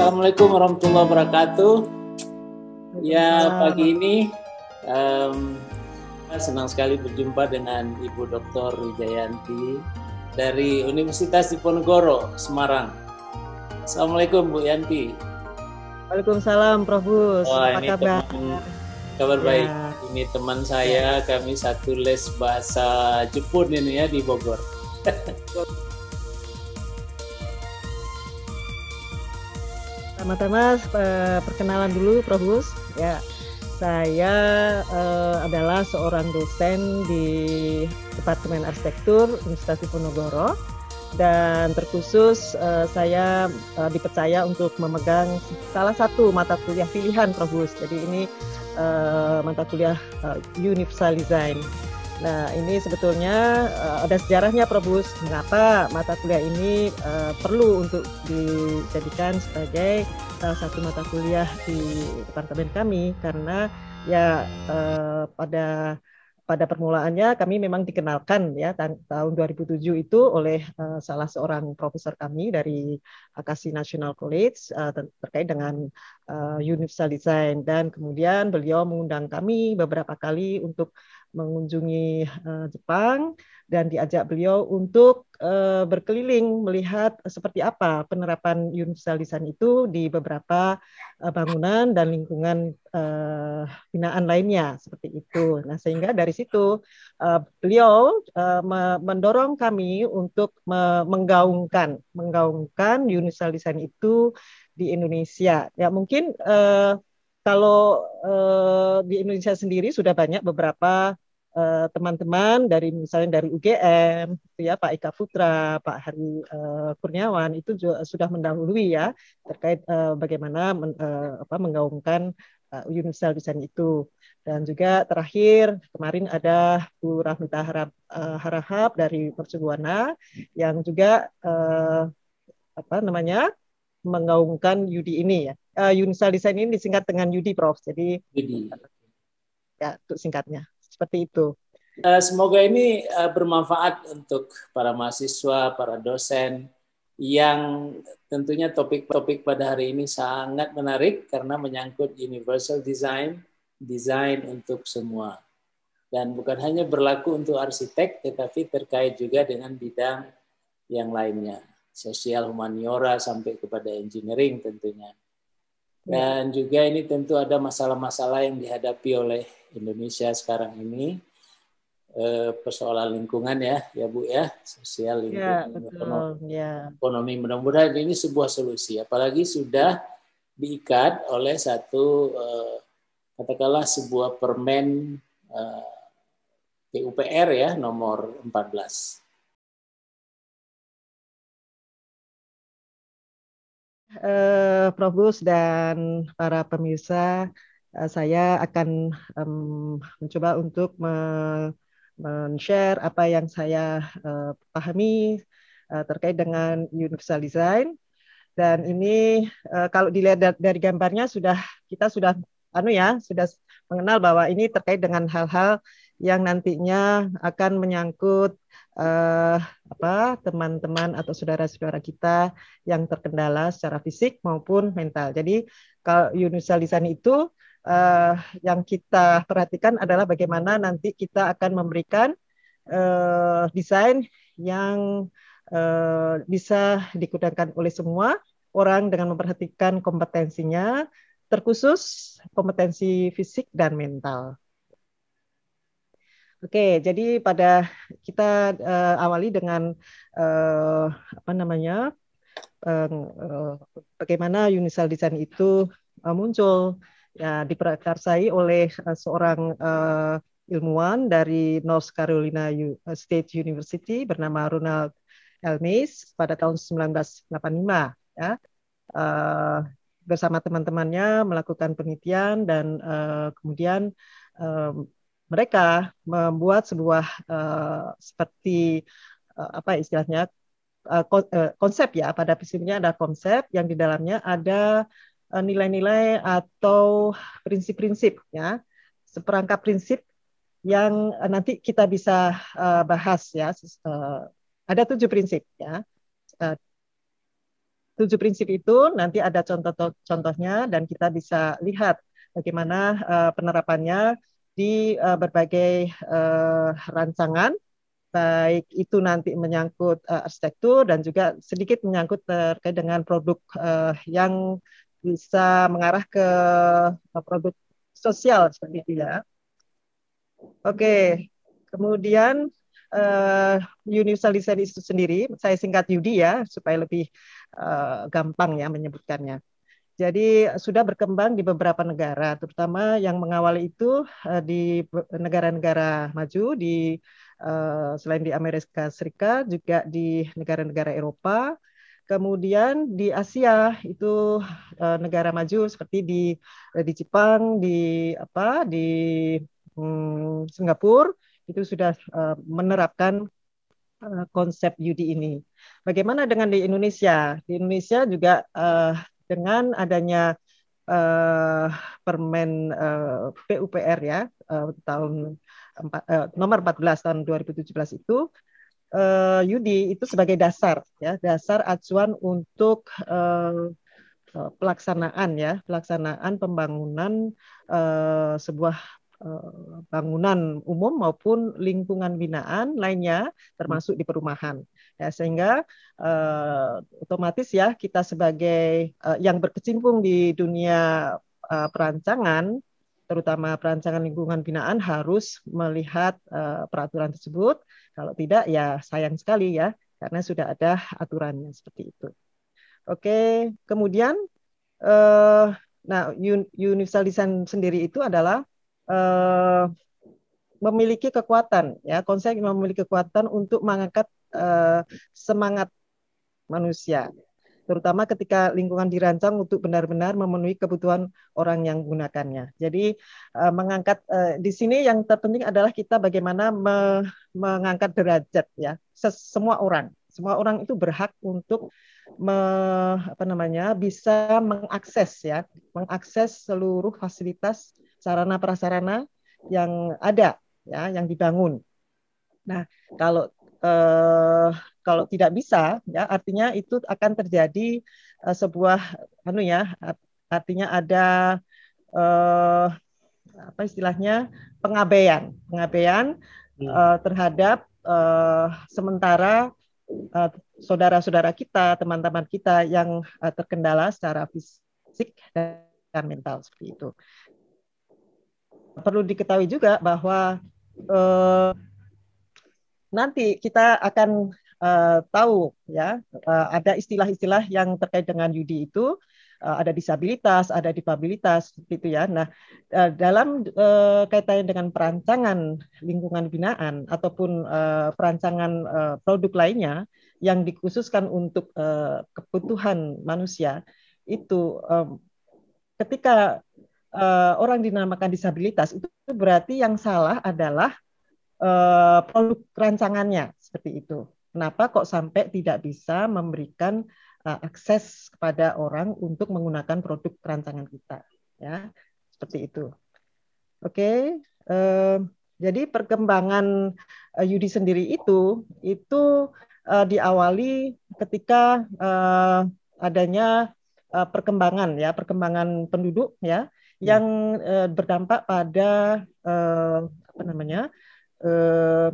Assalamualaikum warahmatullahi wabarakatuh. Ya pagi ini um, senang sekali berjumpa dengan Ibu Dr. Wijayanti dari Universitas Diponegoro, Semarang. Assalamualaikum Bu Yanti. Waalaikumsalam Prof. Bus. Oh, Apa ini kabar? Teman, kabar ya. baik. Ini teman saya, ya. kami satu les bahasa Jepun ini ya di Bogor. Pertama-tama eh, perkenalan dulu Prof. Hus. Ya, saya uh, adalah seorang dosen di Departemen Arsitektur Universitas Diponegoro dan terkhusus uh, saya uh, dipercaya untuk memegang salah satu mata kuliah pilihan Prof. Hus. Jadi ini uh, mata kuliah uh, Universal Design. Nah, ini sebetulnya uh, ada sejarahnya Prof. Mengapa mata kuliah ini uh, perlu untuk dijadikan sebagai salah satu mata kuliah di departemen kami karena ya uh, pada pada permulaannya kami memang dikenalkan ya tahun 2007 itu oleh uh, salah seorang profesor kami dari Akasi National College uh, terkait dengan uh, universal design dan kemudian beliau mengundang kami beberapa kali untuk mengunjungi uh, Jepang dan diajak beliau untuk uh, berkeliling melihat seperti apa penerapan universal design itu di beberapa uh, bangunan dan lingkungan uh, binaan lainnya seperti itu. Nah, sehingga dari situ uh, beliau uh, mendorong kami untuk me menggaungkan menggaungkan universal design itu di Indonesia. Ya, mungkin uh, kalau uh, di Indonesia sendiri sudah banyak beberapa teman eh, teman-teman dari misalnya dari UGM, gitu ya Pak Ika Putra, Pak Hari uh, Kurniawan itu juga sudah mendahului ya terkait uh, bagaimana men, uh, apa, menggaungkan uh, universal design itu. Dan juga terakhir kemarin ada Bu Rahmita Harap, uh, Harahap dari Persebuana yang juga uh, apa namanya menggaungkan Yudi ini ya uh, eh, Yunisa Design ini disingkat dengan Yudi Prof. Jadi Yudi. ya untuk singkatnya seperti itu. Uh, semoga ini uh, bermanfaat untuk para mahasiswa, para dosen yang tentunya topik-topik pada hari ini sangat menarik karena menyangkut universal design, desain untuk semua. Dan bukan hanya berlaku untuk arsitek, tetapi terkait juga dengan bidang yang lainnya, sosial, humaniora, sampai kepada engineering tentunya. Ya. Dan juga ini tentu ada masalah-masalah yang dihadapi oleh Indonesia sekarang ini. Eh, persoalan lingkungan ya, ya Bu ya, sosial ya, lingkungan, ya, ekonomi. Ya. ekonomi. Mudah-mudahan ini sebuah solusi, apalagi sudah diikat oleh satu eh, katakanlah sebuah permen e, eh, PUPR ya nomor 14 uh, Prof Gus dan para pemirsa. Uh, saya akan um, mencoba untuk men-share apa yang saya uh, pahami uh, terkait dengan universal design. Dan ini uh, kalau dilihat dari gambarnya sudah kita sudah anu ya sudah mengenal bahwa ini terkait dengan hal-hal yang nantinya akan menyangkut eh, apa teman-teman atau saudara-saudara kita yang terkendala secara fisik maupun mental. Jadi kalau Yunusa Lisan itu eh, yang kita perhatikan adalah bagaimana nanti kita akan memberikan eh, desain yang eh, bisa digunakan oleh semua orang dengan memperhatikan kompetensinya terkhusus kompetensi fisik dan mental. Oke, jadi pada kita uh, awali dengan uh, apa namanya uh, uh, bagaimana universal design itu uh, muncul ya diperkarsai oleh uh, seorang uh, ilmuwan dari North Carolina State University bernama Ronald L. pada tahun 1985 ya. Uh, bersama teman-temannya melakukan penelitian dan uh, kemudian mereka membuat sebuah uh, seperti uh, apa istilahnya uh, konsep ya pada prinsipnya ada konsep yang di dalamnya ada nilai-nilai uh, atau prinsip-prinsip ya seperangkat prinsip yang uh, nanti kita bisa uh, bahas ya uh, ada tujuh prinsip ya uh, tujuh prinsip itu nanti ada contoh-contohnya dan kita bisa lihat bagaimana uh, penerapannya di uh, berbagai uh, rancangan baik itu nanti menyangkut uh, arsitektur dan juga sedikit menyangkut terkait dengan produk uh, yang bisa mengarah ke produk sosial seperti itu ya. Oke, kemudian uh, universal design itu sendiri, saya singkat Yudi ya supaya lebih uh, gampang ya menyebutkannya. Jadi sudah berkembang di beberapa negara, terutama yang mengawali itu eh, di negara-negara maju di eh, selain di Amerika Serikat juga di negara-negara Eropa. Kemudian di Asia itu eh, negara maju seperti di di Jepang, di apa di hmm, Singapura itu sudah menerapkan konsep UD ini. Bagaimana dengan di Indonesia? Di Indonesia juga dengan adanya uh, permen uh, eh, PUPR ya uh, tahun 4, uh, nomor 14 tahun 2017 itu uh, Yudi itu sebagai dasar ya dasar acuan untuk uh, pelaksanaan ya pelaksanaan pembangunan uh, sebuah bangunan umum maupun lingkungan binaan lainnya termasuk di perumahan ya sehingga uh, otomatis ya kita sebagai uh, yang berkecimpung di dunia uh, perancangan terutama perancangan lingkungan binaan harus melihat uh, peraturan tersebut kalau tidak ya sayang sekali ya karena sudah ada aturannya seperti itu oke kemudian uh, nah universal design sendiri itu adalah uh, memiliki kekuatan ya konsep memiliki kekuatan untuk mengangkat Eh, semangat manusia terutama ketika lingkungan dirancang untuk benar-benar memenuhi kebutuhan orang yang menggunakannya. Jadi eh, mengangkat eh, di sini yang terpenting adalah kita bagaimana mengangkat derajat ya semua orang. Semua orang itu berhak untuk me apa namanya bisa mengakses ya, mengakses seluruh fasilitas sarana prasarana yang ada ya, yang dibangun. Nah, kalau eh, kalau tidak bisa ya artinya itu akan terjadi eh, sebuah anu ya artinya ada eh, apa istilahnya pengabaian pengabaian hmm. Eh, terhadap eh, sementara saudara eh, saudara-saudara kita teman-teman kita yang eh, terkendala secara fisik dan mental seperti itu perlu diketahui juga bahwa eh, nanti kita akan uh, tahu ya uh, ada istilah-istilah yang terkait dengan Yudi itu uh, ada disabilitas, ada difabilitas gitu ya. Nah, uh, dalam uh, kaitannya dengan perancangan lingkungan binaan ataupun uh, perancangan uh, produk lainnya yang dikhususkan untuk uh, kebutuhan manusia itu um, ketika uh, orang dinamakan disabilitas itu berarti yang salah adalah uh, produk rancangannya seperti itu. Kenapa kok sampai tidak bisa memberikan uh, akses kepada orang untuk menggunakan produk rancangan kita? Ya, seperti itu. Oke, okay. uh, eh, jadi perkembangan uh, Yudi sendiri itu itu uh, diawali ketika uh, adanya uh, perkembangan ya perkembangan penduduk ya hmm. yang uh, berdampak pada uh, apa namanya Eh,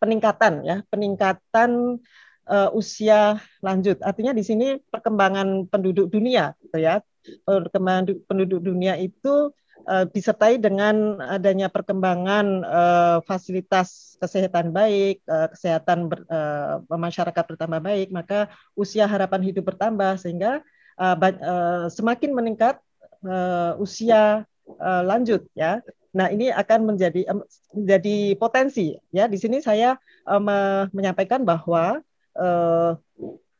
peningkatan ya, peningkatan uh, usia lanjut. Artinya di sini perkembangan penduduk dunia gitu ya. Perkembangan penduduk dunia itu uh, disertai dengan adanya perkembangan uh, fasilitas kesehatan baik, uh, kesehatan ber, uh, masyarakat bertambah baik, maka usia harapan hidup bertambah sehingga uh, uh, semakin meningkat uh, usia uh, lanjut ya Nah, ini akan menjadi menjadi potensi ya. Di sini saya um, menyampaikan bahwa uh,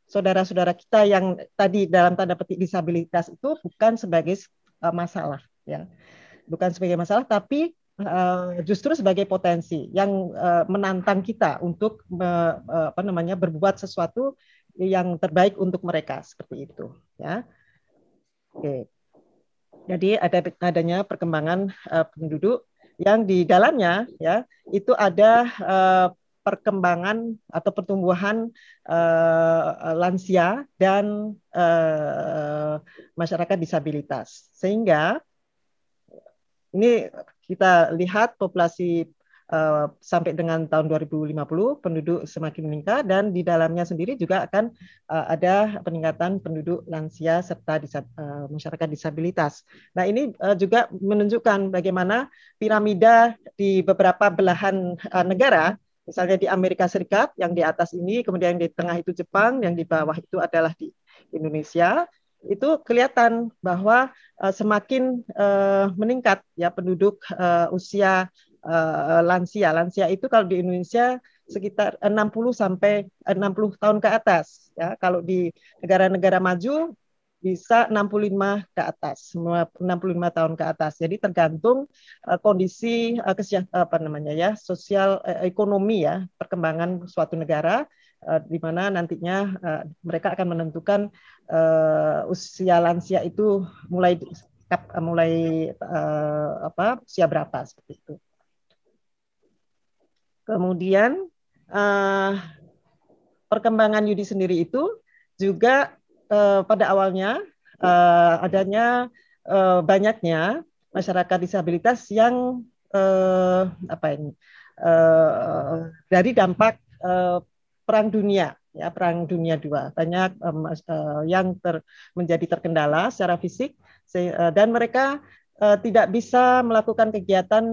saudara-saudara kita yang tadi dalam tanda petik disabilitas itu bukan sebagai uh, masalah ya. Bukan sebagai masalah tapi uh, justru sebagai potensi yang uh, menantang kita untuk me, uh, apa namanya berbuat sesuatu yang terbaik untuk mereka seperti itu ya. Oke. Okay. Jadi ada adanya perkembangan uh, penduduk yang di dalamnya ya itu ada uh, perkembangan atau pertumbuhan uh, lansia dan uh, masyarakat disabilitas. Sehingga ini kita lihat populasi Eh, sampai dengan tahun 2050 penduduk semakin meningkat dan di dalamnya sendiri juga akan eh, ada peningkatan penduduk lansia serta eh, masyarakat disabilitas. Nah ini juga menunjukkan bagaimana piramida di beberapa belahan negara misalnya di Amerika Serikat yang di atas ini, kemudian di tengah itu Jepang, yang di bawah itu adalah di Indonesia. Itu kelihatan bahwa semakin meningkat ya penduduk usia Eh, lansia. Lansia itu kalau di Indonesia sekitar 60 sampai 60 tahun ke atas ya. Kalau di negara-negara maju bisa 65 ke atas, 65 tahun ke atas. Jadi tergantung uh, kondisi uh, apa namanya ya, sosial uh, ekonomi ya, perkembangan suatu negara uh, di mana nantinya uh, mereka akan menentukan uh, usia lansia itu mulai mulai uh, apa usia berapa seperti itu. Kemudian uh, perkembangan Yudi sendiri itu juga uh, pada awalnya uh, adanya uh, banyaknya masyarakat disabilitas yang uh, apa ini uh, dari dampak uh, perang dunia ya perang dunia dua banyak um, uh, yang ter, menjadi terkendala secara fisik se, uh, dan mereka uh, tidak bisa melakukan kegiatan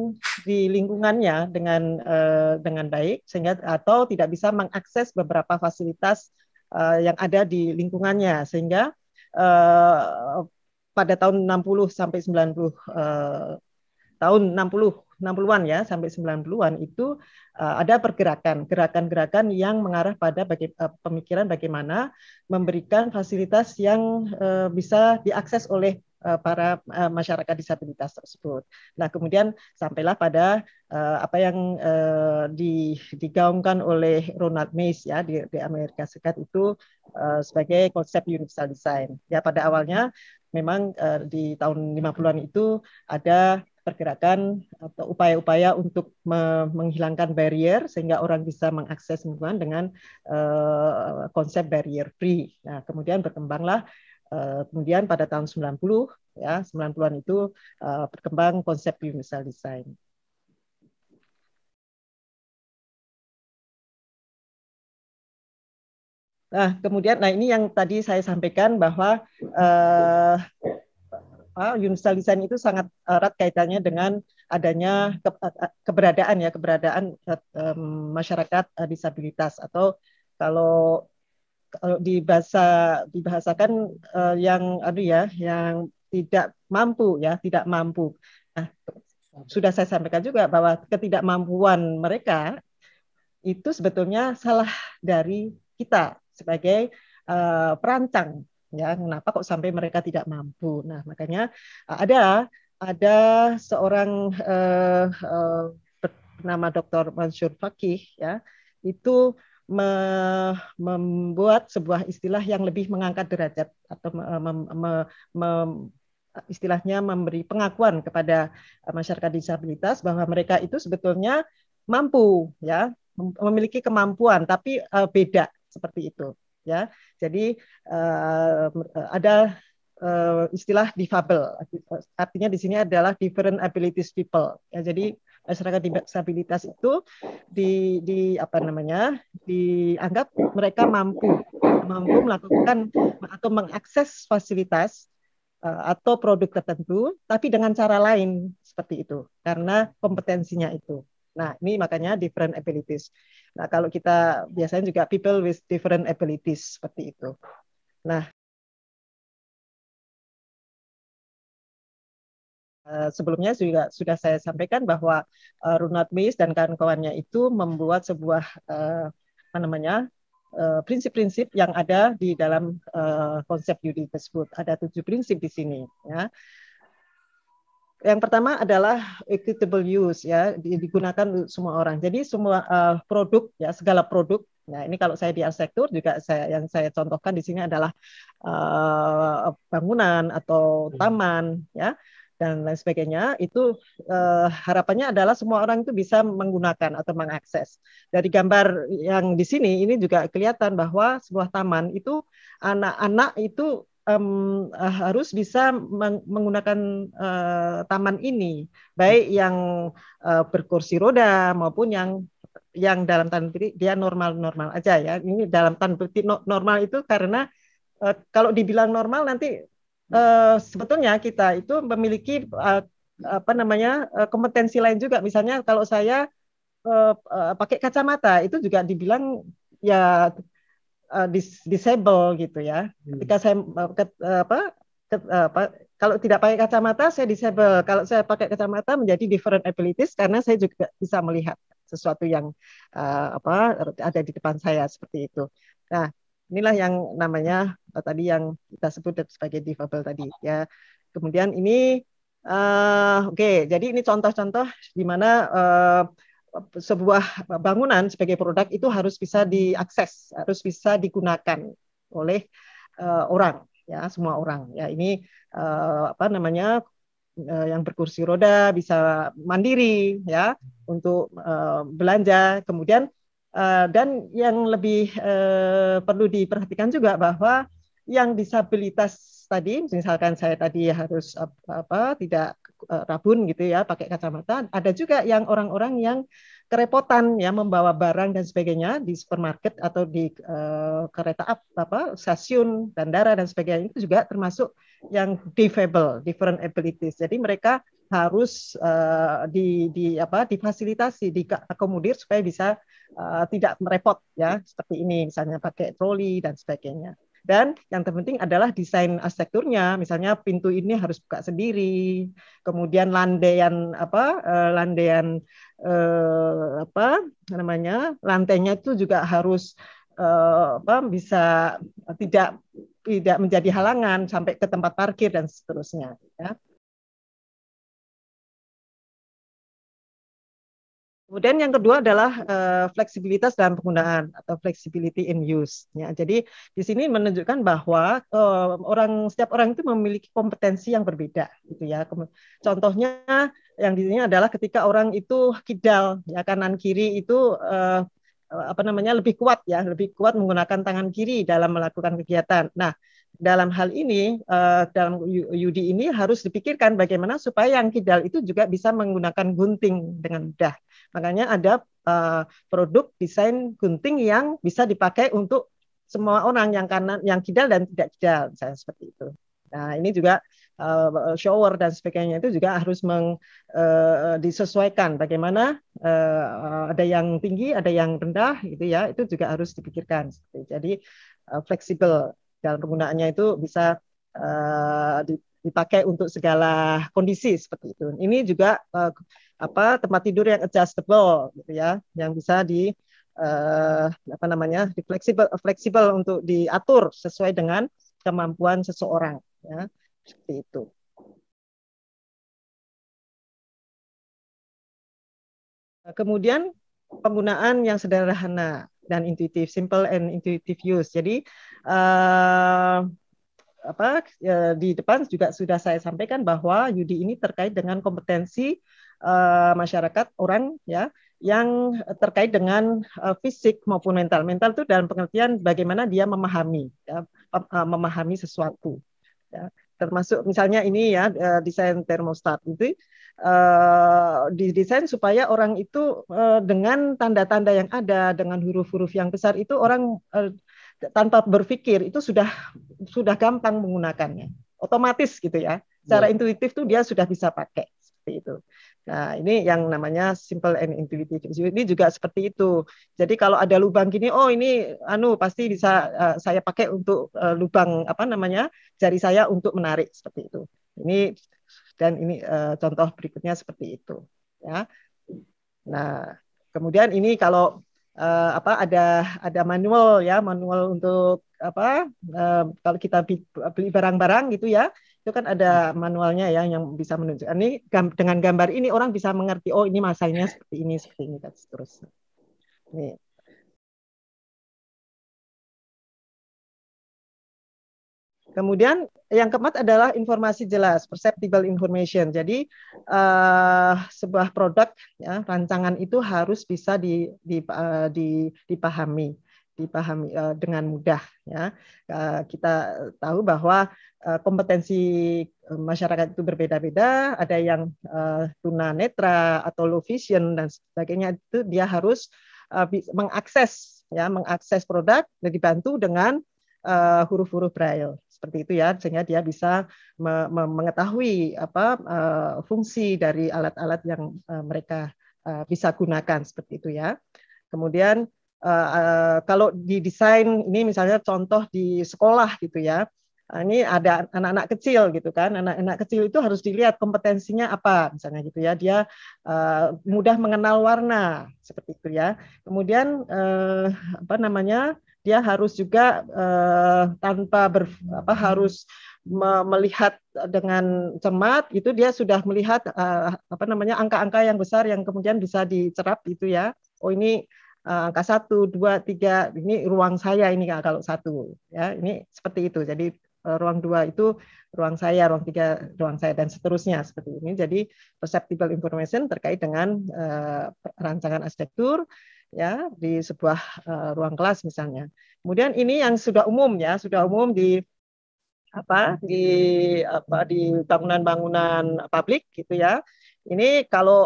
di lingkungannya dengan uh, dengan baik sehingga atau tidak bisa mengakses beberapa fasilitas uh, yang ada di lingkungannya sehingga uh, pada tahun 60 sampai 90 uh, tahun 60 60-an ya sampai 90-an itu uh, ada pergerakan, gerakan-gerakan yang mengarah pada baga uh, pemikiran bagaimana memberikan fasilitas yang uh, bisa diakses oleh Eh, para eh, masyarakat disabilitas tersebut. Nah, kemudian sampailah pada eh, apa yang digaungkan oleh Ronald Mace ya di, Amerika Serikat itu sebagai konsep universal design. Ya, pada awalnya memang di tahun 50-an itu ada pergerakan atau upaya-upaya untuk menghilangkan barrier sehingga orang bisa mengakses lingkungan dengan konsep barrier free. Nah, kemudian berkembanglah Eh, kemudian pada tahun 90 ya 90-an itu eh, berkembang konsep universal design. Nah, kemudian nah ini yang tadi saya sampaikan bahwa uh, universal design itu sangat erat kaitannya dengan adanya ke, keberadaan ya keberadaan um, masyarakat disabilitas atau kalau kalau di bahasa dibahasakan uh, yang aduh ya yang tidak mampu ya tidak mampu. Nah, sudah saya sampaikan juga bahwa ketidakmampuan mereka itu sebetulnya salah dari kita sebagai uh, perancang ya kenapa kok sampai mereka tidak mampu nah makanya eh, ada ada seorang uh, uh, bernama Dr. Mansur Fakih ya itu me membuat sebuah istilah yang lebih mengangkat derajat atau me eh, me me istilahnya memberi pengakuan kepada eh, masyarakat disabilitas bahwa mereka itu sebetulnya mampu ya memiliki kemampuan tapi uh, beda seperti itu ya jadi uh, ada uh, istilah difabel artinya di sini adalah different abilities people ya jadi masyarakat oh. disabilitas itu di, di apa namanya dianggap mereka mampu mampu melakukan atau mengakses fasilitas eh, atau produk tertentu tapi dengan cara lain seperti itu karena kompetensinya itu. Nah, ini makanya different abilities. Nah, kalau kita biasanya juga people with different abilities seperti itu. Nah, Eh, sebelumnya juga sudah saya sampaikan bahwa uh, Runat Mis dan kawan-kawannya itu membuat sebuah uh, apa namanya prinsip prinsip-prinsip yang ada di dalam uh, konsep Yudi tersebut. Ada tujuh prinsip di sini. Ya. Yang pertama adalah equitable use ya digunakan untuk semua orang. Jadi semua uh, produk ya segala produk Nah, ini kalau saya di arsitektur juga saya yang saya contohkan di sini adalah uh, bangunan atau hmm. taman ya dan lain sebagainya itu uh, harapannya adalah semua orang itu bisa menggunakan atau mengakses. Dari gambar yang di sini ini juga kelihatan bahwa sebuah taman itu anak-anak itu um, harus bisa meng menggunakan uh, taman ini, baik yang uh, berkursi roda maupun yang yang dalam tanda petik dia normal-normal aja ya. Ini dalam tanda petik normal itu karena uh, kalau dibilang normal nanti uh, sebetulnya kita itu memiliki uh, apa namanya uh, kompetensi lain juga. Misalnya kalau saya uh, uh, pakai kacamata itu juga dibilang ya uh, dis disable gitu ya. Hmm. Ketika saya uh, ke, uh, apa, ke, uh, apa kalau tidak pakai kacamata saya disable. Kalau saya pakai kacamata menjadi different abilities karena saya juga bisa melihat sesuatu yang uh, apa ada di depan saya seperti itu. Nah, Inilah yang namanya eh, tadi yang kita sebut sebagai difabel tadi ya. Kemudian ini Uh, Oke, okay. jadi ini contoh-contoh di mana uh, sebuah bangunan sebagai produk itu harus bisa diakses, harus bisa digunakan oleh uh, orang, ya semua orang. Ya ini uh, apa namanya uh, yang berkursi roda bisa mandiri, ya untuk uh, belanja. Kemudian Eh, dan yang lebih eh, perlu diperhatikan juga bahwa yang disabilitas tadi, misalkan saya tadi harus apa, apa tidak eh, rabun gitu ya, pakai kacamata. Ada juga yang orang-orang yang kerepotan ya membawa barang dan sebagainya di supermarket atau di uh, kereta apa stasiun bandara dan sebagainya itu juga termasuk yang disable different abilities jadi mereka harus uh, di, di apa difasilitasi diakomodir supaya bisa Eh, tidak merepot ya iya. seperti ini misalnya pakai troli dan sebagainya dan yang terpenting adalah desain arsitekturnya misalnya pintu ini harus buka sendiri kemudian landean apa eh, landean eh, apa namanya lantainya itu juga harus apa bisa tidak tidak menjadi halangan sampai ke tempat parkir dan seterusnya ya Kemudian yang kedua adalah uh, fleksibilitas dalam penggunaan atau flexibility in use. Ya, jadi di sini menunjukkan bahwa uh, orang setiap orang itu memiliki kompetensi yang berbeda, gitu ya. Contohnya yang di sini adalah ketika orang itu kidal, ya kanan kiri itu uh, apa namanya lebih kuat ya, lebih kuat menggunakan tangan kiri dalam melakukan kegiatan. Nah, dalam hal ini uh, dalam Yudi ini harus dipikirkan bagaimana supaya yang kidal itu juga bisa menggunakan gunting dengan mudah. Makanya ada uh, produk desain gunting yang bisa dipakai untuk semua orang yang kanan yang kidal dan tidak kidal misalnya seperti itu. Nah, ini juga uh, shower dan sebagainya itu juga harus meng, uh, disesuaikan bagaimana uh, ada yang tinggi, ada yang rendah gitu ya. Itu juga harus dipikirkan. Jadi uh, fleksibel dalam penggunaannya itu bisa uh, dipakai untuk segala kondisi seperti itu. Ini juga uh, apa tempat tidur yang adjustable gitu ya, yang bisa di uh, apa namanya fleksibel fleksibel untuk diatur sesuai dengan kemampuan seseorang ya seperti itu. Kemudian penggunaan yang sederhana dan intuitif, simple and intuitive use. Jadi uh, apa uh, di depan juga sudah saya sampaikan bahwa Yudi ini terkait dengan kompetensi uh, masyarakat orang ya yang terkait dengan uh, fisik maupun mental. Mental itu dalam pengertian bagaimana dia memahami ya, memahami sesuatu. Ya termasuk misalnya ini ya desain termostat itu uh, didesain supaya orang itu uh, dengan tanda-tanda yang ada, dengan huruf-huruf yang besar itu orang uh, tanpa berpikir itu sudah sudah gampang menggunakannya, otomatis gitu ya. Secara yeah. intuitif tuh dia sudah bisa pakai seperti itu. Nah, ini yang namanya simple and intuitive. Ini juga seperti itu. Jadi kalau ada lubang gini, oh ini anu pasti bisa uh, saya pakai untuk uh, lubang apa namanya? jari saya untuk menarik seperti itu. Ini dan ini uh, contoh berikutnya seperti itu ya nah kemudian ini kalau uh, apa ada ada manual ya manual untuk apa uh, kalau kita beli barang-barang gitu ya itu kan ada manualnya ya yang bisa menunjukkan ini gam, dengan gambar ini orang bisa mengerti oh ini masanya seperti ini seperti ini dan seterusnya. Nih. Kemudian yang keempat adalah informasi jelas, perceptible information. Jadi uh, sebuah produk, ya, rancangan itu harus bisa di, di, uh, di, dipahami dipahami uh, dengan mudah ya uh, kita tahu bahwa uh, kompetensi masyarakat itu berbeda-beda ada yang uh, tunanetra atau low vision dan sebagainya itu dia harus uh, mengakses ya mengakses produk dan dibantu dengan huruf eh, huruf-huruf braille seperti itu ya sehingga dia bisa me me mengetahui apa uh, fungsi dari alat-alat yang uh, mereka uh, bisa gunakan seperti itu ya kemudian uh, uh, kalau di desain ini misalnya contoh di sekolah gitu ya ini ada anak-anak kecil gitu kan anak-anak kecil itu harus dilihat kompetensinya apa misalnya gitu ya dia uh, mudah mengenal warna seperti itu ya kemudian uh, apa namanya dia harus juga uh, tanpa ber, apa harus me melihat dengan cermat itu dia sudah melihat uh, apa namanya angka-angka yang besar yang kemudian bisa dicerap itu ya oh ini uh, angka satu dua tiga ini ruang saya ini kalau satu ya ini seperti itu jadi ruang dua itu ruang saya ruang tiga ruang saya dan seterusnya seperti ini jadi perceptible information terkait dengan uh, rancangan arsitektur ya di sebuah uh, ruang kelas misalnya. Kemudian ini yang sudah umum ya, sudah umum di apa di apa di bangunan-bangunan publik gitu ya. Ini kalau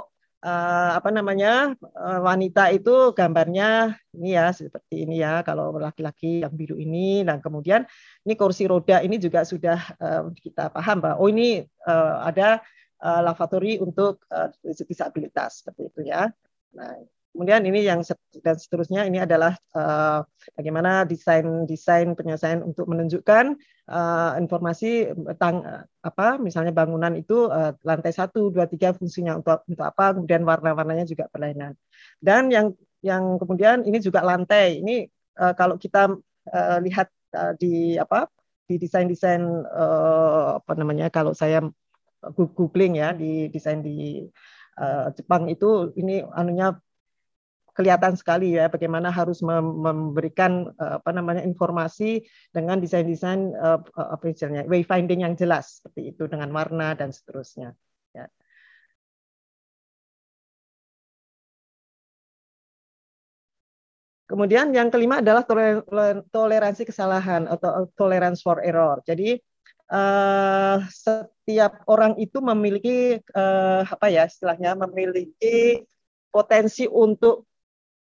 uh, apa namanya eh, wanita itu gambarnya ini ya seperti ini ya kalau laki-laki yang biru ini dan nah, kemudian ini kursi roda ini juga sudah uh, kita paham bahwa oh ini uh, ada uh, lavatory untuk uh, disabilitas seperti itu ya nah kemudian ini yang dan seterusnya ini adalah uh, bagaimana desain desain penyelesaian untuk menunjukkan uh, informasi tentang apa misalnya bangunan itu uh, lantai satu dua tiga fungsinya untuk untuk apa kemudian warna-warnanya juga berlainan dan yang yang kemudian ini juga lantai ini uh, kalau kita uh, lihat uh, di apa di desain-desain uh, apa namanya kalau saya googling ya di desain di Jepang itu ini anunya kelihatan sekali ya bagaimana harus memberikan eh, apa namanya informasi dengan desain-desain eh, eh, apa istilahnya wayfinding yang jelas seperti itu dengan warna dan seterusnya. Ya. Kemudian yang kelima adalah toleransi kesalahan atau tolerance for error. Jadi uh, setiap orang itu memiliki uh, apa ya istilahnya memiliki potensi untuk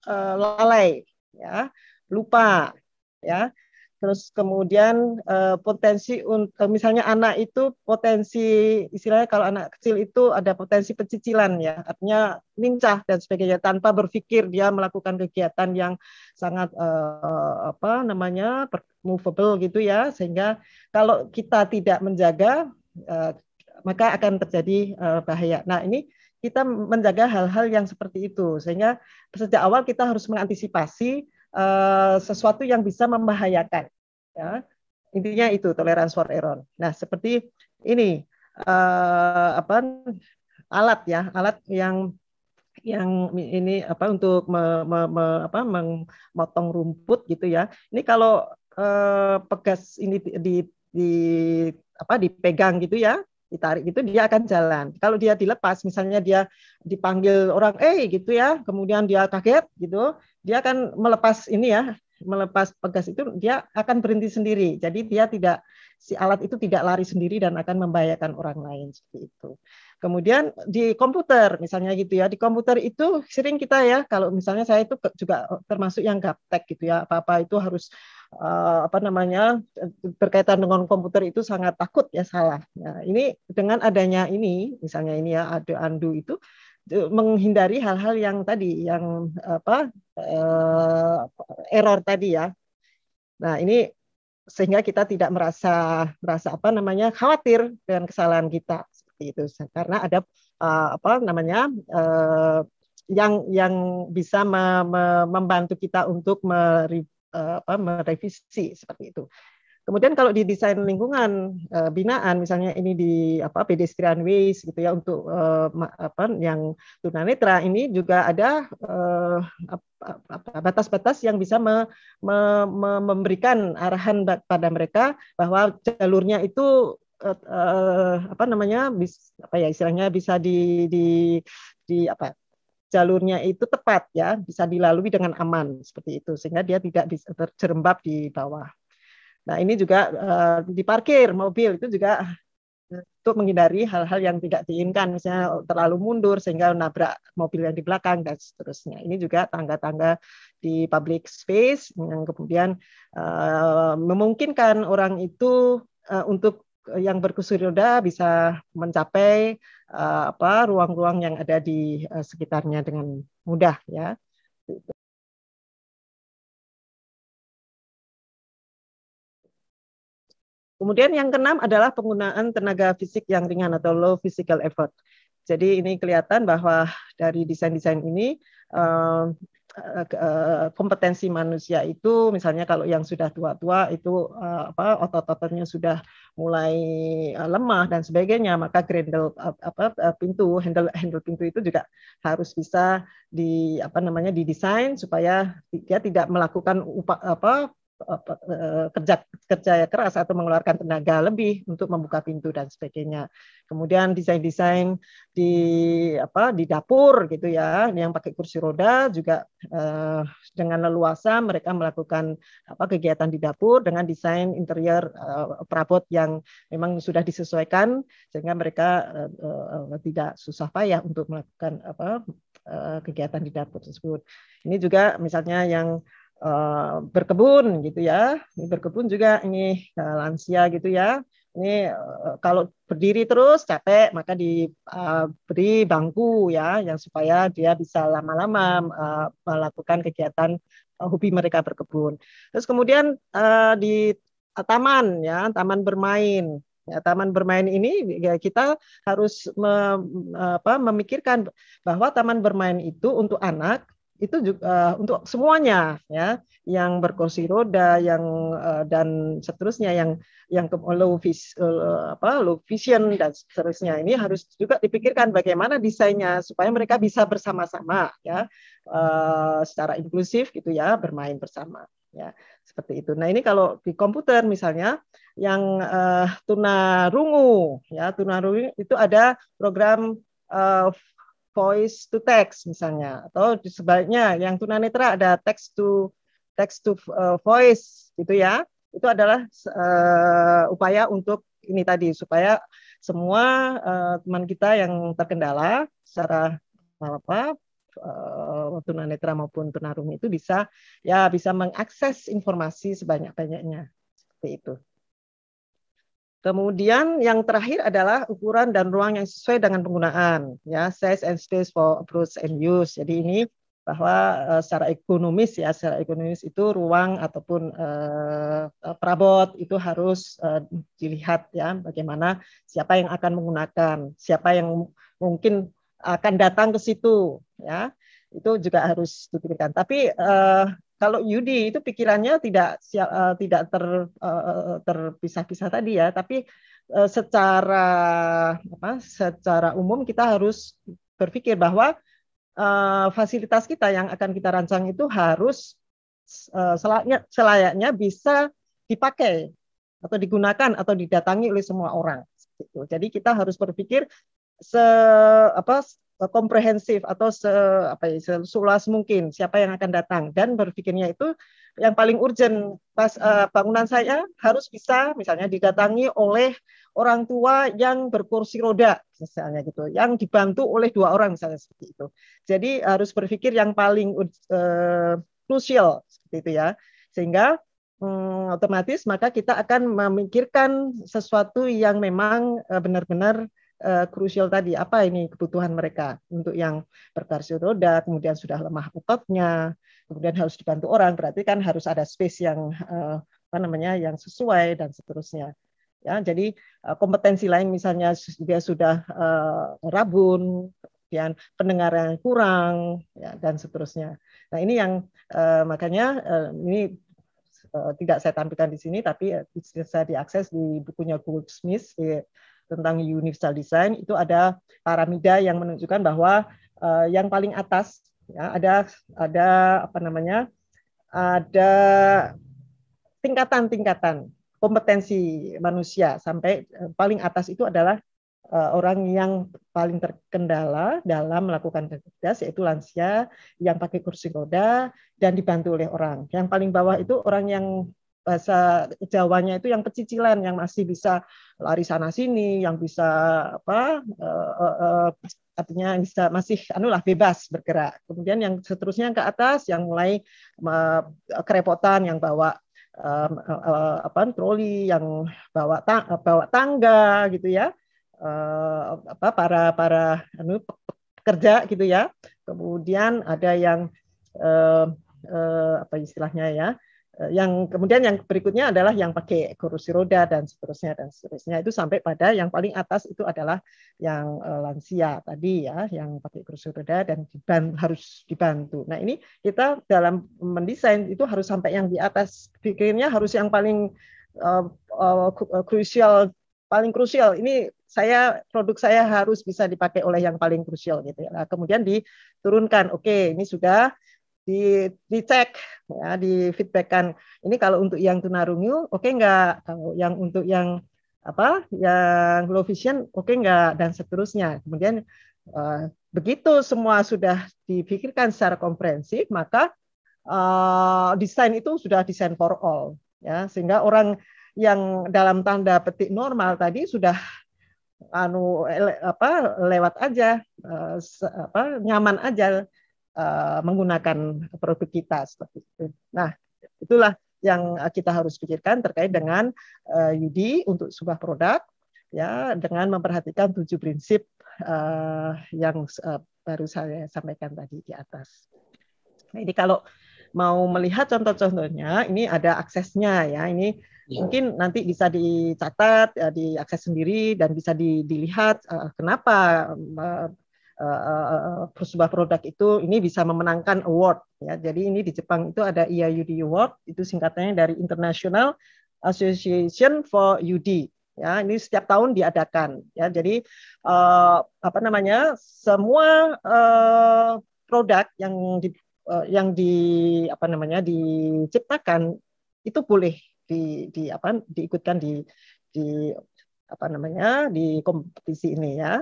uh, lalai ya lupa ya terus kemudian uh, potensi untuk eh, misalnya anak itu potensi istilahnya kalau anak kecil itu ada potensi pencicilan ya artinya lincah dan sebagainya tanpa berpikir dia melakukan kegiatan yang sangat uh, apa namanya movable gitu ya sehingga kalau kita tidak menjaga uh, maka akan terjadi uh, bahaya nah ini kita menjaga hal-hal yang seperti itu sehingga sejak awal kita harus mengantisipasi uh, sesuatu yang bisa membahayakan ya intinya itu toleransi for error nah seperti ini uh, apa alat ya alat yang yang ini apa untuk me, me, me, apa, memotong rumput gitu ya ini kalau uh, pegas ini di, di, di apa dipegang gitu ya ditarik gitu dia akan jalan. Kalau dia dilepas, misalnya dia dipanggil orang, eh gitu ya, kemudian dia kaget gitu, dia akan melepas ini ya, melepas pegas itu dia akan berhenti sendiri. Jadi dia tidak si alat itu tidak lari sendiri dan akan membahayakan orang lain seperti itu. Kemudian di komputer misalnya gitu ya, di komputer itu sering kita ya kalau misalnya saya itu juga termasuk yang gaptek gitu ya, apa-apa itu harus uh, apa namanya berkaitan dengan komputer itu sangat takut ya salah. Nah, ini dengan adanya ini misalnya ini ya ada andu itu e, menghindari hal-hal yang tadi yang apa uh, error tadi ya. Nah, ini sehingga kita tidak merasa merasa apa namanya khawatir dengan kesalahan kita seperti itu karena ada uh, apa namanya uh, yang yang bisa me, me, membantu kita untuk Eh, apa, merevisi seperti itu. Kemudian kalau di desain lingkungan eh, binaan misalnya ini di apa pedestrian ways gitu ya untuk eh, apa yang tunanetra ini juga ada batas-batas yang bisa me, me, me, memberikan arahan pada mereka bahwa jalurnya itu apa namanya bisa, apa ya istilahnya bisa di, di di apa jalurnya itu tepat ya, bisa dilalui dengan aman seperti itu sehingga dia tidak terjerembab di bawah. Nah, ini juga uh, parkir mobil itu juga eh, untuk menghindari hal-hal yang tidak diinginkan, misalnya terlalu mundur sehingga nabrak mobil yang di belakang dan seterusnya. Ini juga tangga-tangga di public space yang kemudian uh, memungkinkan orang itu uh, untuk yang berkursi roda bisa mencapai eh, apa ruang-ruang yang ada di eh, sekitarnya dengan mudah ya. Kemudian yang keenam adalah penggunaan tenaga fisik yang ringan atau low physical effort. Jadi ini kelihatan bahwa dari desain-desain ini eh, kompetensi manusia itu misalnya kalau yang sudah tua-tua itu apa otot-ototnya sudah mulai eh, lemah dan sebagainya maka grendel apa eh, pintu handle handle pintu itu juga harus bisa di apa namanya didesain supaya dia tidak melakukan apa Eh, eh, kerja kerja keras atau mengeluarkan tenaga lebih untuk membuka pintu dan sebagainya. Kemudian desain-desain di apa di dapur gitu ya, yang pakai kursi roda juga eh, dengan leluasa mereka melakukan apa kegiatan di dapur dengan desain interior eh, perabot yang memang sudah disesuaikan sehingga mereka eh, eh tidak susah payah untuk melakukan apa kegiatan di dapur tersebut. Ini juga misalnya yang Eh, berkebun gitu ya. Ini berkebun juga ini eh, lansia gitu ya. Ini eh, kalau berdiri terus capek maka diberi uh, bangku ya yang supaya dia bisa lama-lama uh, melakukan kegiatan uh, hobi mereka berkebun. Terus kemudian uh, di uh, taman ya, taman bermain. Ya, taman bermain ini ya, kita harus mem, apa, memikirkan bahwa taman bermain itu untuk anak itu juga uh, eh, untuk semuanya ya yang berkursi roda yang uh, dan seterusnya yang yang ke low, vis, uh, apa, low vision dan seterusnya ini harus juga dipikirkan bagaimana desainnya supaya mereka bisa bersama-sama ya uh, secara inklusif gitu ya bermain bersama ya seperti itu. Nah ini kalau di komputer misalnya yang uh, tuna rungu ya tuna rungu itu ada program uh, voice to text misalnya atau sebaliknya yang tunanetra ada text to text to uh, voice gitu ya itu adalah uh, upaya untuk ini tadi supaya semua uh, teman kita yang terkendala secara apa uh, tunanetra maupun tunarungu itu bisa ya bisa mengakses informasi sebanyak banyaknya seperti itu. Kemudian yang terakhir adalah ukuran dan ruang yang sesuai dengan penggunaan, ya size and space for approach and use. Jadi ini bahwa uh, secara ekonomis ya, secara ekonomis itu ruang ataupun uh, perabot itu harus uh, dilihat ya, bagaimana siapa yang akan menggunakan, siapa yang mungkin akan datang ke situ, ya itu juga harus dipikirkan. Tapi uh, kalau Yudi itu pikirannya tidak uh, tidak ter uh, terpisah-pisah tadi ya, tapi uh, secara apa? Secara umum kita harus berpikir bahwa uh, fasilitas kita yang akan kita rancang itu harus uh, selayaknya, selayaknya bisa dipakai atau digunakan atau didatangi oleh semua orang. Gitu. Jadi kita harus berpikir se apa komprehensif atau se, apa ya, seluas mungkin siapa yang akan datang dan berpikirnya itu yang paling urgent pas uh, bangunan saya harus bisa misalnya didatangi oleh orang tua yang berkursi roda misalnya gitu yang dibantu oleh dua orang misalnya seperti itu jadi harus berpikir yang paling uh, krusial seperti itu ya sehingga um, otomatis maka kita akan memikirkan sesuatu yang memang eh, benar-benar Eh, krusial tadi apa ini kebutuhan mereka untuk yang berkursi roda kemudian sudah lemah ototnya kemudian harus dibantu orang berarti kan harus ada space yang eh, apa namanya yang sesuai dan seterusnya ya jadi eh, kompetensi lain misalnya dia sudah rabun kemudian pendengar yang kurang ya, dan seterusnya nah ini yang makanya ini tidak saya tampilkan di sini tapi bisa diakses di bukunya Goldsmith Smith tentang universal design itu ada piramida yang menunjukkan bahwa uh, yang paling atas ya ada ada apa namanya ada tingkatan-tingkatan kompetensi manusia sampai eh, paling atas itu adalah uh, orang yang paling terkendala dalam melakukan tugas yaitu lansia yang pakai kursi roda dan dibantu oleh orang. Yang paling bawah itu orang yang bahasa Jawanya itu yang pecicilan yang masih bisa lari sana sini, yang bisa apa uh, uh, artinya bisa masih anulah bebas bergerak. Kemudian yang seterusnya ke atas yang mulai uh, kerepotan yang bawa uh, uh, apa troli, yang bawa ta bawa tangga gitu ya. Uh, apa para para anu kerja gitu ya. Kemudian ada yang uh, uh, apa istilahnya ya Eh, yang kemudian yang berikutnya adalah yang pakai kursi roda dan seterusnya dan seterusnya itu sampai pada yang paling atas itu adalah yang eh, lansia tadi ya yang pakai kursi roda dan dibantu, harus dibantu. Nah ini kita dalam mendesain itu harus sampai yang di atas pikirnya harus yang paling eh, krusial uh, uh, paling krusial ini saya produk saya harus bisa dipakai oleh yang paling krusial gitu ya. Nah, kemudian diturunkan. Oke, ini sudah di dicek ya di feedbackkan ini kalau untuk yang tunarungu oke okay nggak kalau yang untuk yang apa yang low vision oke okay nggak dan seterusnya kemudian uh, begitu semua sudah dipikirkan secara komprehensif maka uh, desain itu sudah desain for all ya sehingga orang yang dalam tanda petik normal tadi sudah anu le, apa lewat aja uh, apa nyaman aja Eh, menggunakan produk kita seperti itu. Nah, itulah yang eh, kita harus pikirkan terkait dengan uh, eh, UD untuk sebuah produk ya dengan memperhatikan tujuh prinsip uh, yang uh, baru saya sampaikan tadi di atas. Nah, ini kalau mau melihat contoh-contohnya, ini ada aksesnya ya. Ini ya. mungkin nanti bisa dicatat, ya, diakses sendiri dan bisa di, dilihat uh, kenapa uh, uh, uh, sebuah produk itu ini bisa memenangkan award ya. Jadi ini di Jepang itu ada e IAUD Award, itu singkatannya dari International Association for UD. Ya, ini setiap tahun diadakan ya. Jadi uh, apa namanya? semua uh, produk yang di uh, yang di apa namanya diciptakan itu boleh di, di apa diikutkan di di apa namanya di kompetisi ini ya.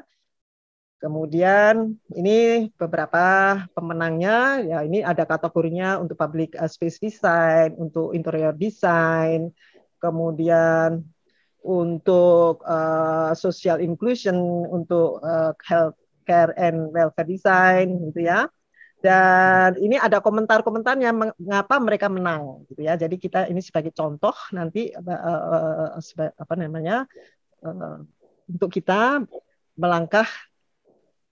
Kemudian ini beberapa pemenangnya, ya ini ada kategorinya untuk public eh, space design, untuk interior design, kemudian untuk uh, social inclusion, untuk uh, eh, health care and welfare design, gitu ya. Dan ini ada komentar-komentarnya mengapa mereka menang, gitu ya. Jadi kita ini sebagai contoh nanti uh, uh, apa namanya uh, untuk kita melangkah